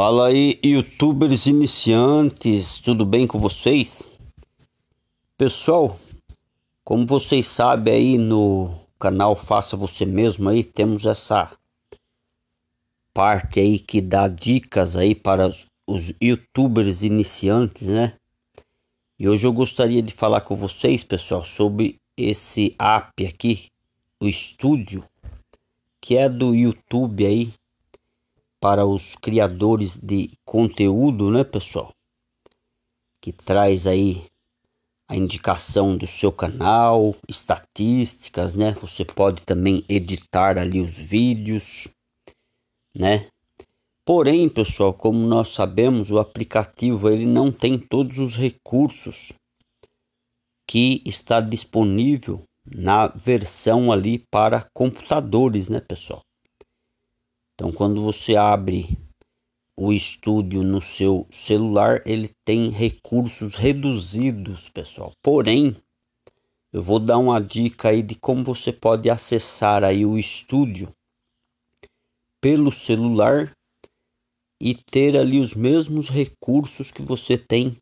Fala aí, youtubers iniciantes, tudo bem com vocês? Pessoal, como vocês sabem aí no canal Faça Você Mesmo aí, temos essa parte aí que dá dicas aí para os, os youtubers iniciantes, né? E hoje eu gostaria de falar com vocês, pessoal, sobre esse app aqui, o Estúdio, que é do YouTube aí, para os criadores de conteúdo, né, pessoal? Que traz aí a indicação do seu canal, estatísticas, né? Você pode também editar ali os vídeos, né? Porém, pessoal, como nós sabemos, o aplicativo ele não tem todos os recursos que está disponível na versão ali para computadores, né, pessoal? Então, quando você abre o estúdio no seu celular, ele tem recursos reduzidos, pessoal. Porém, eu vou dar uma dica aí de como você pode acessar aí o estúdio pelo celular e ter ali os mesmos recursos que você tem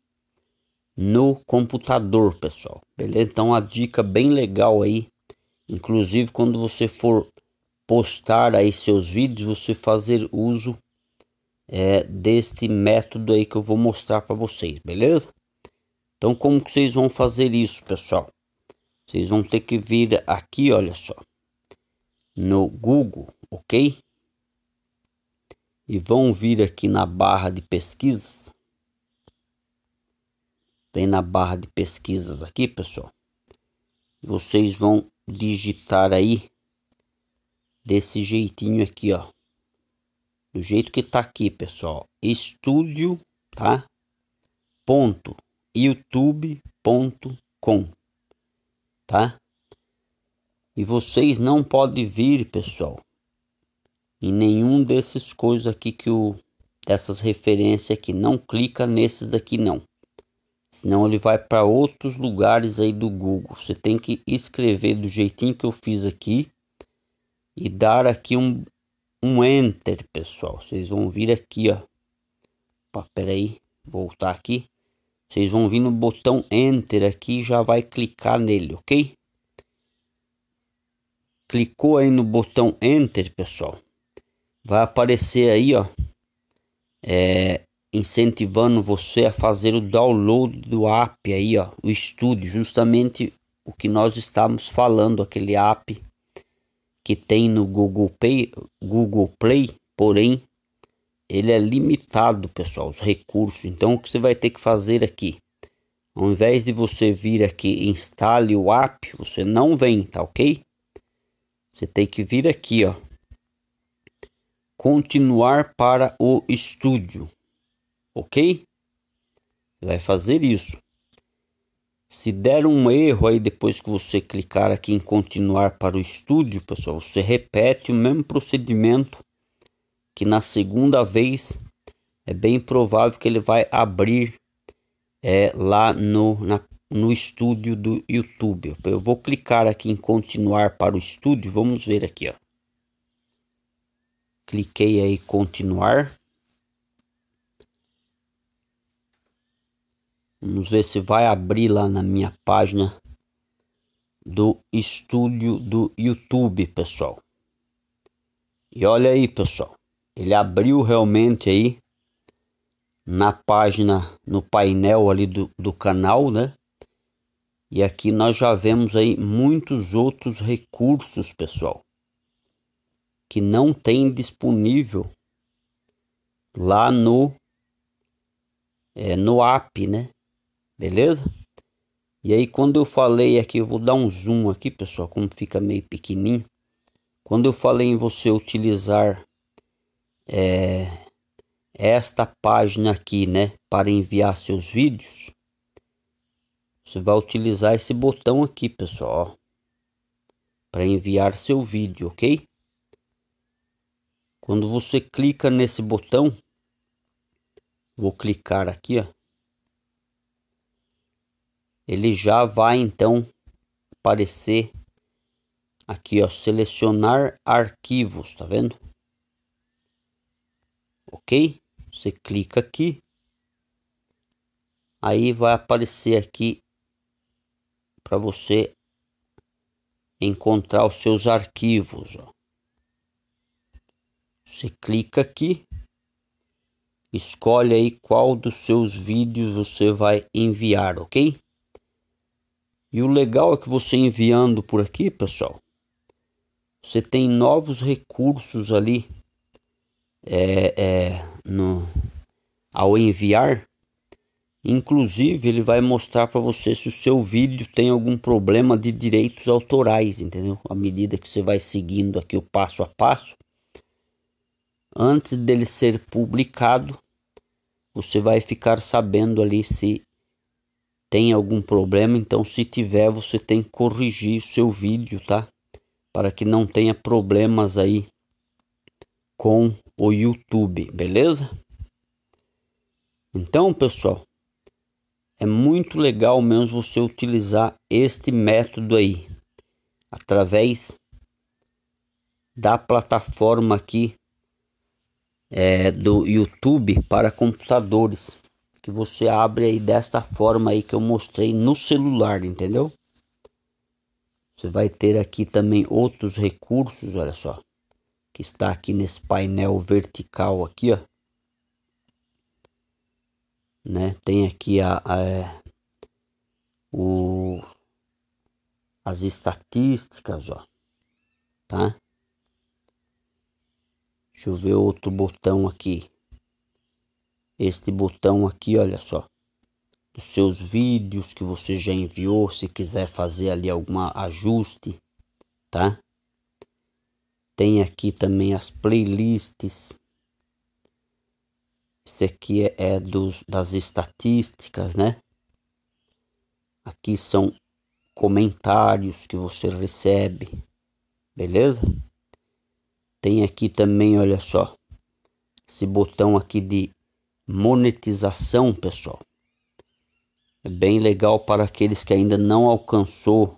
no computador, pessoal. Beleza? Então, a dica bem legal aí, inclusive quando você for postar aí seus vídeos, você fazer uso é, deste método aí que eu vou mostrar para vocês, beleza? Então como que vocês vão fazer isso, pessoal? Vocês vão ter que vir aqui, olha só, no Google, ok? E vão vir aqui na barra de pesquisas. Vem na barra de pesquisas aqui, pessoal. Vocês vão digitar aí desse jeitinho aqui, ó. Do jeito que tá aqui, pessoal. Estúdio, tá? Ponto youtube.com, tá? E vocês não podem vir, pessoal, em nenhum desses coisas aqui que o dessas referências aqui. Não clica nesses daqui não. Senão ele vai para outros lugares aí do Google. Você tem que escrever do jeitinho que eu fiz aqui e dar aqui um, um enter, pessoal. Vocês vão vir aqui, ó. Opa, peraí, voltar aqui. Vocês vão vir no botão enter aqui e já vai clicar nele, ok? Clicou aí no botão enter, pessoal. Vai aparecer aí, ó. É, incentivando você a fazer o download do app aí, ó, o estúdio, justamente o que nós estamos falando, aquele app que tem no Google Play, Google Play, porém ele é limitado, pessoal, os recursos. Então o que você vai ter que fazer aqui? Ao invés de você vir aqui instale o app, você não vem, tá OK? Você tem que vir aqui, ó. Continuar para o estúdio. OK? vai fazer isso. Se der um erro aí depois que você clicar aqui em continuar para o estúdio, pessoal, você repete o mesmo procedimento que na segunda vez é bem provável que ele vai abrir é, lá no, na, no estúdio do YouTube. Eu vou clicar aqui em continuar para o estúdio, vamos ver aqui, ó. Cliquei aí continuar. Vamos ver se vai abrir lá na minha página do estúdio do YouTube, pessoal. E olha aí, pessoal. Ele abriu realmente aí na página, no painel ali do, do canal, né? E aqui nós já vemos aí muitos outros recursos, pessoal, que não tem disponível lá no é, no app, né? beleza? E aí quando eu falei aqui, eu vou dar um zoom aqui, pessoal, como fica meio pequenininho. Quando eu falei em você utilizar é, esta página aqui, né, para enviar seus vídeos, você vai utilizar esse botão aqui, pessoal, para enviar seu vídeo, ok? Quando você clica nesse botão, vou clicar aqui, ó ele já vai então aparecer aqui ó selecionar arquivos tá vendo ok você clica aqui aí vai aparecer aqui para você encontrar os seus arquivos ó. você clica aqui escolhe aí qual dos seus vídeos você vai enviar ok e o legal é que você enviando por aqui, pessoal, você tem novos recursos ali é, é, no, ao enviar. Inclusive, ele vai mostrar para você se o seu vídeo tem algum problema de direitos autorais, entendeu? À medida que você vai seguindo aqui o passo a passo, antes dele ser publicado, você vai ficar sabendo ali se tem algum problema, então se tiver, você tem que corrigir o seu vídeo, tá? Para que não tenha problemas aí com o YouTube, beleza? Então, pessoal, é muito legal mesmo você utilizar este método aí através da plataforma aqui é, do YouTube para computadores que você abre aí desta forma aí que eu mostrei no celular, entendeu? Você vai ter aqui também outros recursos, olha só, que está aqui nesse painel vertical aqui, ó. Né? Tem aqui a, a é, o, as estatísticas, ó, tá? Deixa eu ver outro botão aqui este botão aqui, olha só, dos seus vídeos que você já enviou, se quiser fazer ali algum ajuste, tá? Tem aqui também as playlists. Esse aqui é, é dos, das estatísticas, né? Aqui são comentários que você recebe, beleza? Tem aqui também, olha só, esse botão aqui de monetização, pessoal. É bem legal para aqueles que ainda não alcançou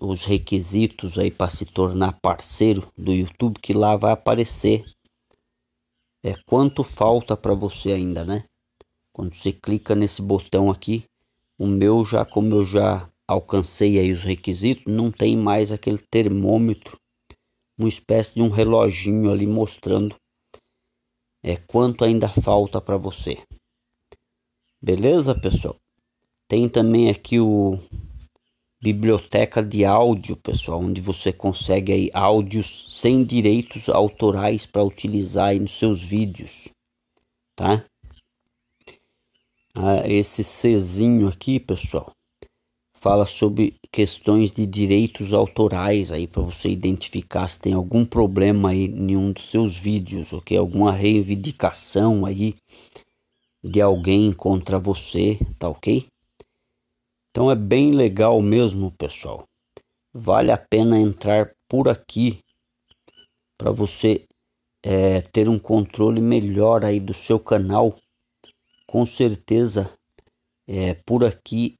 os requisitos aí para se tornar parceiro do YouTube, que lá vai aparecer é quanto falta para você ainda, né? Quando você clica nesse botão aqui, o meu já como eu já alcancei aí os requisitos, não tem mais aquele termômetro, uma espécie de um reloginho ali mostrando é quanto ainda falta para você. Beleza, pessoal? Tem também aqui o biblioteca de áudio, pessoal, onde você consegue aí áudios sem direitos autorais para utilizar aí nos seus vídeos, tá? Ah, esse Czinho aqui, pessoal, fala sobre questões de direitos autorais aí para você identificar se tem algum problema aí em um dos seus vídeos, ok? É alguma reivindicação aí de alguém contra você, tá ok? Então é bem legal mesmo, pessoal. Vale a pena entrar por aqui para você é, ter um controle melhor aí do seu canal. Com certeza, é, por aqui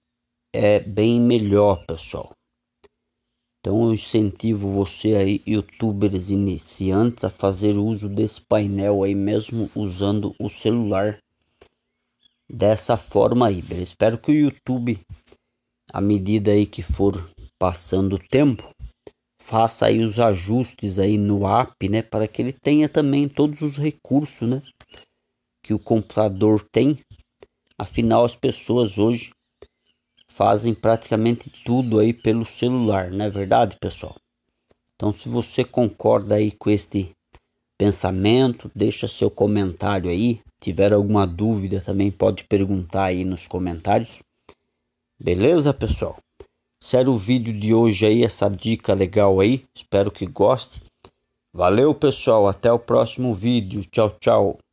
é bem melhor, pessoal. Então eu incentivo você aí, youtubers iniciantes, a fazer uso desse painel aí mesmo usando o celular. Dessa forma aí, Espero que o YouTube, à medida aí que for passando o tempo, faça aí os ajustes aí no app, né? Para que ele tenha também todos os recursos, né? Que o computador tem. Afinal, as pessoas hoje fazem praticamente tudo aí pelo celular, não é verdade, pessoal? Então, se você concorda aí com este pensamento, deixa seu comentário aí. Tiver alguma dúvida também pode perguntar aí nos comentários. Beleza, pessoal? Sério o vídeo de hoje aí, essa dica legal aí. Espero que goste. Valeu, pessoal. Até o próximo vídeo. Tchau, tchau.